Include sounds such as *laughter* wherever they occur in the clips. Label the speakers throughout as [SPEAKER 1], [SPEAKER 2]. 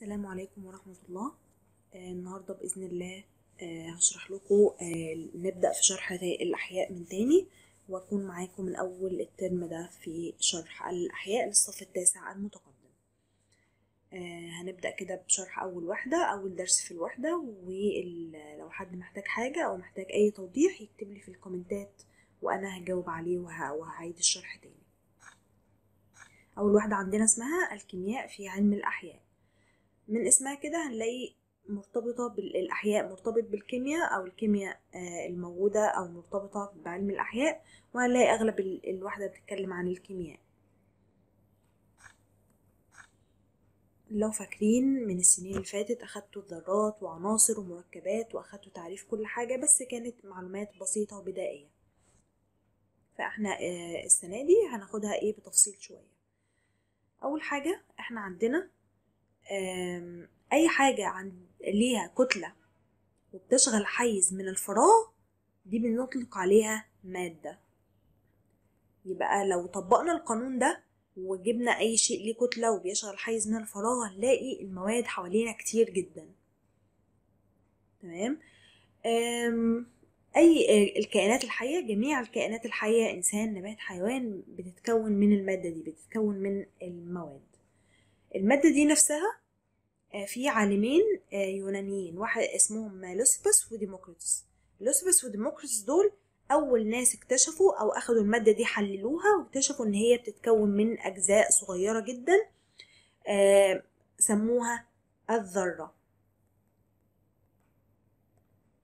[SPEAKER 1] السلام عليكم ورحمة الله آه، النهاردة بإذن الله آه، هشرح لكم آه، نبدأ في شرح الأحياء من تاني وأكون معاكم من أول الترم ده في شرح الأحياء للصف التاسع المتقدم هنبدأ كده بشرح أول واحدة أول درس في الوحدة ولو حد محتاج حاجة أو محتاج أي توضيح يكتب لي في الكومنتات وأنا هجاوب عليه وهعيد الشرح تاني أول واحدة عندنا اسمها الكيمياء في علم الأحياء من اسمها كده هنلاقي مرتبطة بالأحياء مرتبط بالكيمياء أو الكيمياء آه، الموجودة أو مرتبطة بعلم الأحياء وهنلاقي أغلب الواحدة بتتكلم عن الكيمياء لو فاكرين من السنين اللي فاتت أخدتوا ذرات وعناصر ومركبات وأخدتوا تعريف كل حاجة بس كانت معلومات بسيطة وبدائية فإحنا آه، السنة دي هناخدها إيه بتفصيل شوية أول حاجة إحنا عندنا اي حاجة عن ليها كتلة وبتشغل حيز من الفراغ دي بنطلق عليها مادة يبقى لو طبقنا القانون ده وجبنا اي شيء ليه كتلة وبيشغل حيز من الفراغ هنلاقي المواد حوالينا كتير جدا تمام اي آه، الكائنات الحية جميع الكائنات الحية انسان نبات حيوان بتتكون من المادة دي بتتكون من المواد المادة دي نفسها آه، في عالمين آه، يونانيين واحد اسمهم لوسيبس وديموكريتوس لوسيبس وديموكريتوس دول أول ناس اكتشفوا أو أخدوا المادة دي حللوها واكتشفوا إن هي بتتكون من أجزاء صغيرة جدا آه، سموها الذرة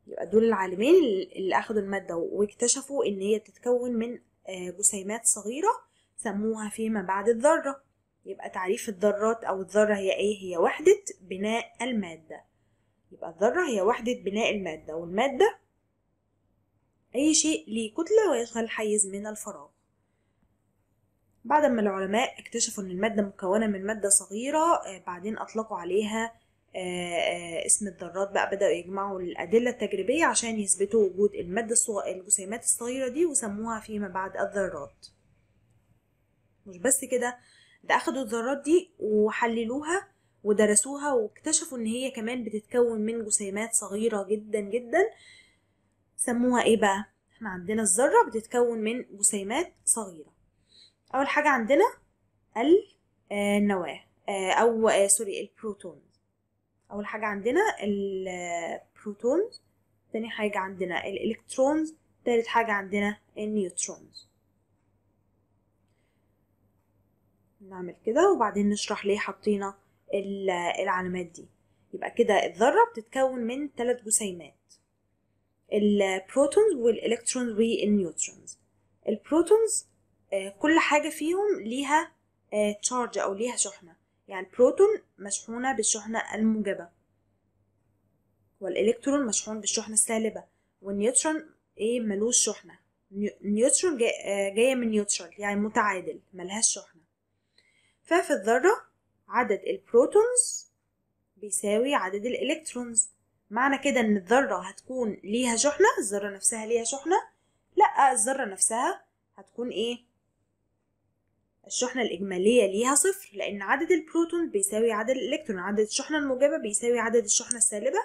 [SPEAKER 1] يبقى دول العالمين اللي أخدوا المادة واكتشفوا إن هي بتتكون من جسيمات صغيرة سموها فيما بعد الذرة يبقى تعريف الذرات أو الذرة هي إيه؟ هي وحدة بناء المادة يبقى الذرة هي وحدة بناء المادة والمادة أي شيء ليه كتلة ويشغل حيز من الفراغ بعد ما العلماء اكتشفوا أن المادة مكونة من مادة صغيرة آه، بعدين أطلقوا عليها آه، آه، اسم الذرات بقى بدأوا يجمعوا الأدلة التجريبية عشان يثبتوا وجود المادة الصغيره الجسيمات الصغيرة دي وسموها فيما بعد الذرات مش بس كده ده اخدوا الذرات دي وحللوها ودرسوها واكتشفوا ان هي كمان بتتكون من جسيمات صغيره جدا جدا سموها ايه بقى احنا عندنا الذره بتتكون من جسيمات صغيره اول حاجه عندنا آه، النواه آه، او آه، سوري البروتون اول حاجه عندنا البروتون تاني حاجه عندنا الالكترونز تالت حاجه عندنا النيوترونز نعمل كده وبعدين نشرح ليه حطينا العلامات دي يبقى كده الذرة بتتكون من ثلاث جسيمات البروتونز والإلكترونز والنيوترونز البروتونز آه، كل حاجة فيهم ليها تشارج آه، أو ليها شحنة يعني البروتون مشحونة بالشحنة الموجبة والإلكترون مشحون بالشحنة السالبة والنيوترون إيه ملوش شحنة نيوترون آه، جاية جاي من نيوترال يعني متعادل ملهاش شحنة ففي الذرة عدد البروتونز بيساوي عدد الإلكترونز معنى كده إن الذرة هتكون ليها شحنة الذرة نفسها ليها شحنة لأ الذرة نفسها هتكون إيه الشحنة الإجمالية ليها صفر لأن عدد البروتون بيساوي عدد الإلكترون عدد الشحنة الموجبة بيساوي عدد الشحنة السالبة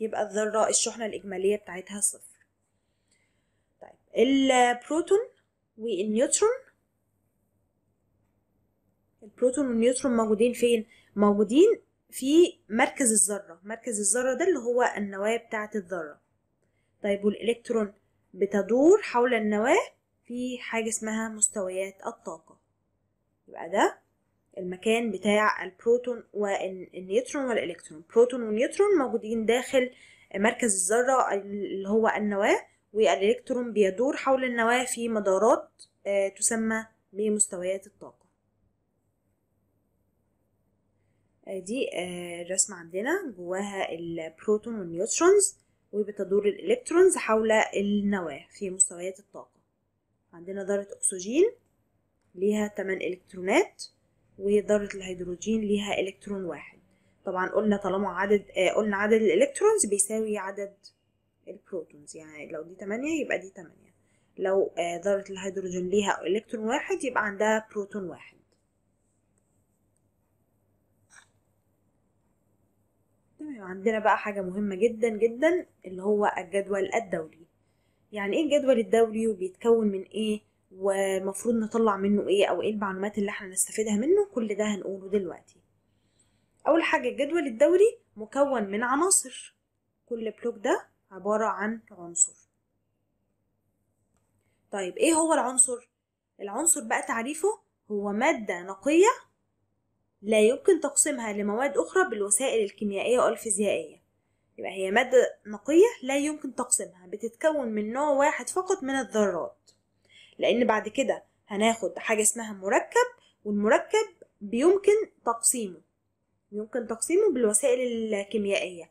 [SPEAKER 1] يبقى الذرة الشحنة الإجمالية بتاعتها صفر طيب البروتون والنيوترون البروتون والنيوترون موجودين فين موجودين في مركز الذرة مركز الذرة ده اللي هو النواة بتاعة الذرة طيب والإلكترون بتدور حول النواة في حاجة اسمها مستويات الطاقة يبقى ده المكان بتاع البروتون والنيوترون والإلكترون بروتون ونيوترون موجودين داخل مركز الذرة اللي هو النواة والإلكترون بيدور حول النواة في مدارات آه، تسمى بمستويات الطاقة دي آه، الرسمة عندنا جواها البروتون والنيوترونز وبتدور الإلكترونز حول النواة في مستويات الطاقة عندنا ذرة أكسجين ليها 8 إلكترونات وذرة الهيدروجين ليها إلكترون واحد طبعا قلنا طالما عدد آه، قلنا عدد الإلكترونز بيساوي عدد البروتونز يعني لو دي 8 يبقى دي 8 لو آه، ذرة الهيدروجين ليها إلكترون واحد يبقى عندها بروتون واحد عندنا بقى حاجة مهمة جدا جدا اللي هو الجدول الدولي يعني ايه الجدول الدولي وبيتكون من ايه ومفروض نطلع منه ايه او ايه المعلومات اللي احنا نستفيدها منه كل ده هنقوله دلوقتي اول حاجة الجدول الدوري مكون من عناصر كل بلوك ده عبارة عن عنصر طيب ايه هو العنصر العنصر بقى تعريفه هو مادة نقية لا يمكن تقسيمها لمواد أخرى بالوسائل الكيميائية أو الفيزيائية يبقى هي مادة نقية لا يمكن تقسيمها بتتكون من نوع واحد فقط من الذرات لأن بعد كده هناخد حاجة اسمها مركب والمركب بيمكن تقسيمه يمكن تقسيمه بالوسائل الكيميائية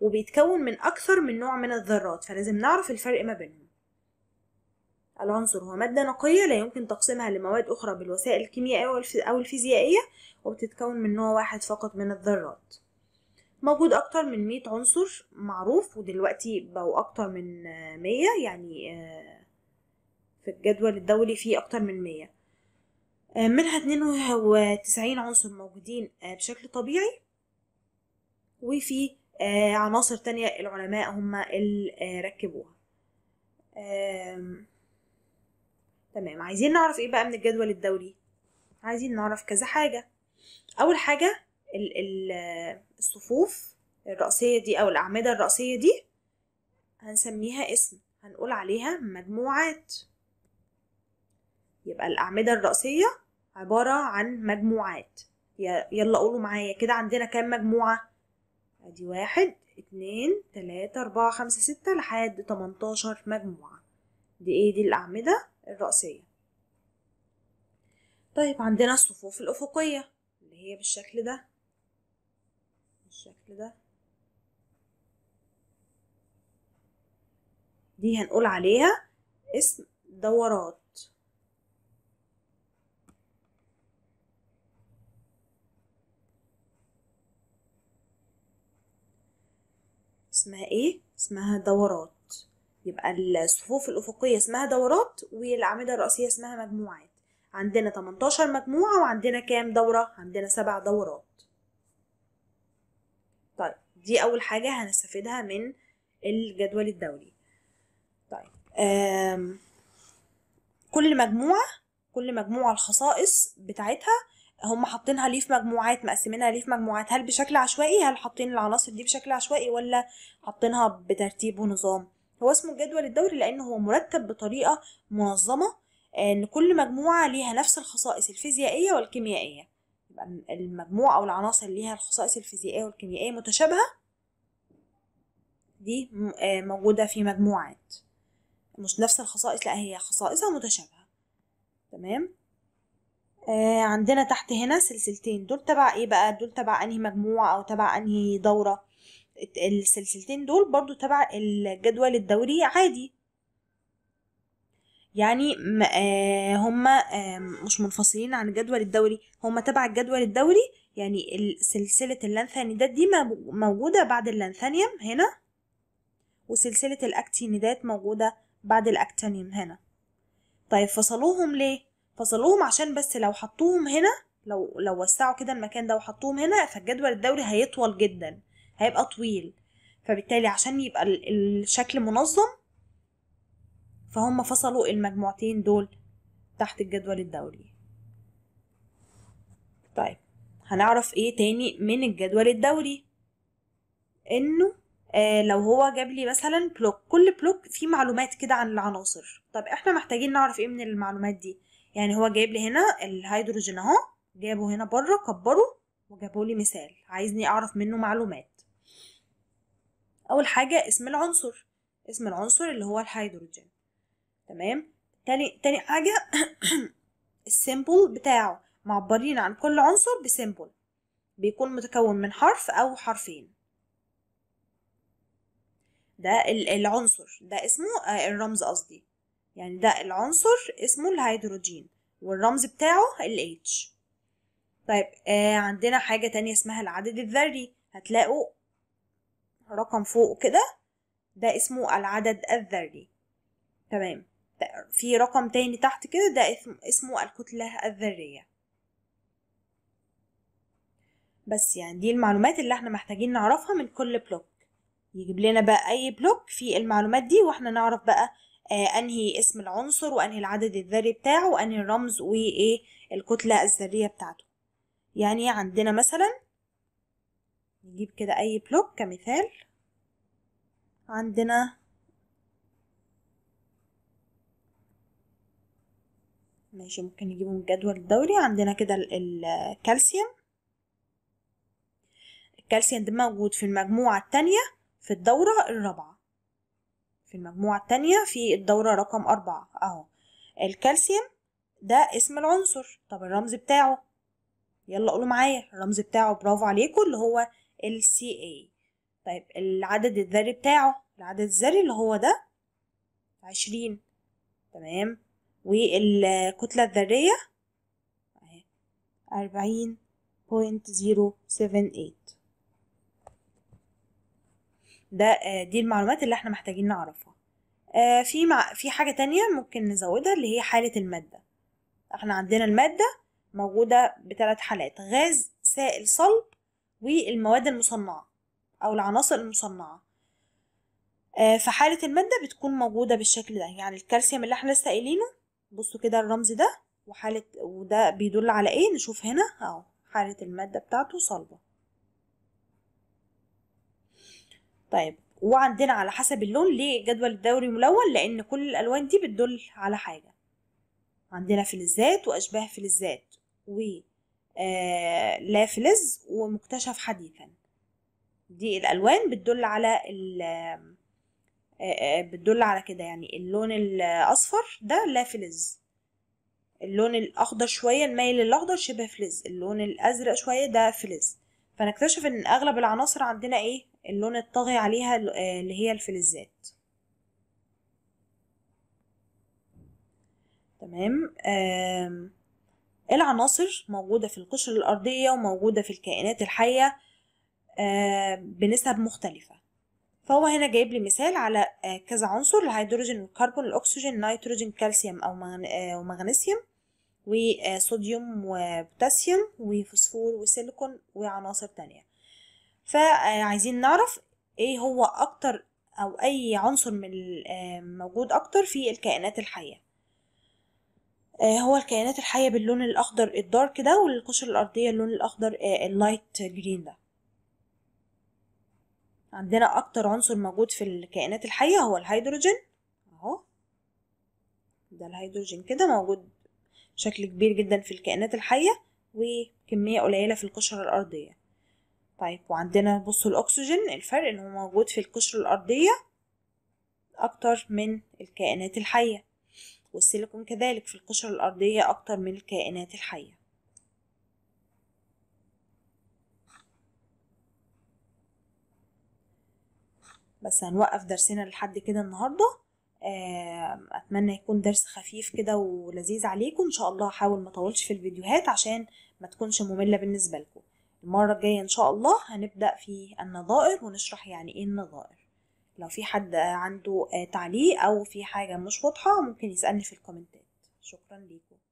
[SPEAKER 1] وبيتكون من أكثر من نوع من الذرات فلازم نعرف الفرق ما بينهم العنصر هو مادة نقية لا يمكن تقسيمها لمواد أخرى بالوسائل الكيميائية أو الفيزيائية وبتتكون من نوع واحد فقط من الذرات موجود أكتر من مية عنصر معروف ودلوقتي بقوا أكتر من مية يعني آه، في الجدول الدولي فيه أكتر من مية آه، منها اتنين وتسعين عنصر موجودين آه، بشكل طبيعي وفي عناصر تانية العلماء هم اللي ركبوها تمام عايزين نعرف ايه بقى من الجدول الدوري عايزين نعرف كذا حاجة اول حاجة ال ال الصفوف الرأسية دي او الاعمدة الرأسية دي هنسميها اسم هنقول عليها مجموعات يبقى الأعمدة الرأسية عبارة عن مجموعات يلا قولوا معايا كده عندنا كام مجموعة ادي واحد اتنين تلاتة اربعة خمسة ستة لحد تمنتاشر مجموعة دي ايه دي الأعمدة الرأسية طيب عندنا الصفوف الأفقية اللي هي بالشكل ده بالشكل ده دي هنقول عليها اسم دورات اسمها ايه اسمها دورات يبقى الصفوف الأفقية اسمها دورات والأعمدة الرأسية اسمها مجموعات عندنا 18 مجموعة وعندنا كام دورة؟ عندنا سبع دورات طيب دي أول حاجة هنستفيدها من الجدول الدوري طيب آم كل مجموعة كل مجموعة الخصائص بتاعتها هم حاطينها ليه في مجموعات مقسمينها ليه في مجموعات هل بشكل عشوائي هل حاطين العناصر دي بشكل عشوائي ولا حاطينها بترتيب ونظام هو اسمه الجدول الدوري لأن هو مرتب بطريقة منظمة آه، إن كل مجموعة ليها نفس الخصائص الفيزيائية والكيميائية يبقى المجموعة أو العناصر اللي ليها الخصائص الفيزيائية والكيميائية متشابهة دي آه، موجودة في مجموعات مش نفس الخصائص لا هي خصائصها متشابهة تمام آه، عندنا تحت هنا سلسلتين دول تبع ايه بقى دول تبع انهي مجموعة او تبع انهي دورة السلسلتين دول برضو تبع الجدول الدوري عادي يعني آه، هما مش منفصلين عن الجدول الدوري هما تبع الجدول الدوري يعني سلسلة اللانثانيدات دي موجودة بعد اللانثانيوم هنا وسلسلة الأكتينيدات موجودة بعد الأكتانيوم هنا طيب فصلوهم ليه؟ فصلوهم عشان بس لو حطوهم هنا لو لو وسعوا كده المكان ده وحطوهم هنا فالجدول الدوري هيطول جدا هيبقى طويل فبالتالي عشان يبقى الشكل منظم فهم فصلوا المجموعتين دول تحت الجدول الدوري طيب هنعرف ايه تاني من الجدول الدوري انه آه لو هو جاب لي مثلا بلوك كل بلوك فيه معلومات كده عن العناصر طب احنا محتاجين نعرف ايه من المعلومات دي يعني هو جايب لي هنا الهيدروجين اهو جابه هنا بره كبره وجابه لي مثال عايزني اعرف منه معلومات أول حاجة اسم العنصر اسم العنصر اللي هو الهيدروجين تمام تاني تاني حاجة *clears throat* السيمبل بتاعه معبرين عن كل عنصر بسيمبل بيكون متكون من حرف أو حرفين ده العنصر ده اسمه آه، الرمز قصدي يعني ده العنصر اسمه الهيدروجين والرمز بتاعه ال H طيب آه عندنا حاجة تانية اسمها العدد الذري هتلاقوا رقم فوق كده ده اسمه العدد الذري تمام في رقم تاني تحت كده ده اسمه الكتلة الذرية بس يعني دي المعلومات اللي احنا محتاجين نعرفها من كل بلوك يجيب لنا بقى اي بلوك فيه المعلومات دي واحنا نعرف بقى آه انهي اسم العنصر وانهي العدد الذري بتاعه وانهي الرمز وايه الكتلة الذرية بتاعته يعني عندنا مثلا نجيب كده أي بلوك كمثال عندنا ماشي ممكن نجيبه من الجدول الدوري عندنا كده الكالسيوم الكالسيوم ده موجود في المجموعة التانية في الدورة الرابعة في المجموعة التانية في الدورة رقم أربعة أهو الكالسيوم ده اسم العنصر طب الرمز بتاعه يلا قولوا معايا الرمز بتاعه برافو عليكم اللي هو LCA طيب العدد الذري بتاعه العدد الذري اللي هو ده عشرين تمام والكتلة الذرية اهي أربعين بوينت زيرو سفن ايت ده آه، دي المعلومات اللي احنا محتاجين نعرفها آه، في مع في حاجة تانية ممكن نزودها اللي هي حالة المادة احنا عندنا المادة موجودة بثلاث حالات غاز سائل صلب والمواد المصنعة أو العناصر المصنعة آه، فحالة المادة بتكون موجودة بالشكل ده يعني الكالسيوم اللي احنا لسه قايلينه بصوا كده الرمز ده وحالة وده بيدل على ايه نشوف هنا اهو حالة المادة بتاعته صلبة طيب وعندنا على حسب اللون ليه جدول الدوري ملون لان كل الالوان دي بتدل على حاجة عندنا فلزات واشباه فلزات و آه، لا فلز ومكتشف حديثا دي الالوان بتدل على آه، آه، بتدل على كده يعني اللون الاصفر ده لا فلز اللون الاخضر شويه المايل للاخضر شبه فلز اللون الازرق شويه ده فلز فنكتشف ان اغلب العناصر عندنا ايه اللون الطاغي عليها اللي هي الفلزات تمام آه العناصر موجودة في القشرة الأرضية وموجودة في الكائنات الحية آه، بنسب مختلفة فهو هنا جايب لي مثال على آه، كذا عنصر الهيدروجين والكربون الأكسجين النيتروجين كالسيوم أو آه، ومغنيسيوم وصوديوم وبوتاسيوم وفوسفور وسيليكون وعناصر تانية فعايزين نعرف ايه هو اكتر او اي عنصر من موجود اكتر في الكائنات الحيه آه، هو الكائنات الحية باللون الأخضر الدارك ده والقشر الأرضية اللون الأخضر آه، اللايت جرين ده عندنا أكتر عنصر موجود في الكائنات الحية هو الهيدروجين أهو ده الهيدروجين كده موجود بشكل كبير جدا في الكائنات الحية وكمية قليلة في القشرة الأرضية طيب وعندنا بصوا الأكسجين الفرق إنه موجود في القشرة الأرضية أكتر من الكائنات الحية والسيليكون كذلك في القشرة الأرضية أكتر من الكائنات الحية بس هنوقف درسنا لحد كده النهارده اتمنى يكون درس خفيف كده ولذيذ عليكم ان شاء الله هحاول ما طولش في الفيديوهات عشان ما تكونش ممله بالنسبه لكم المره الجايه ان شاء الله هنبدا في النظائر ونشرح يعني ايه النظائر لو في حد عنده آه، تعليق أو في حاجة مش واضحة ممكن يسألني في الكومنتات شكرا ليكم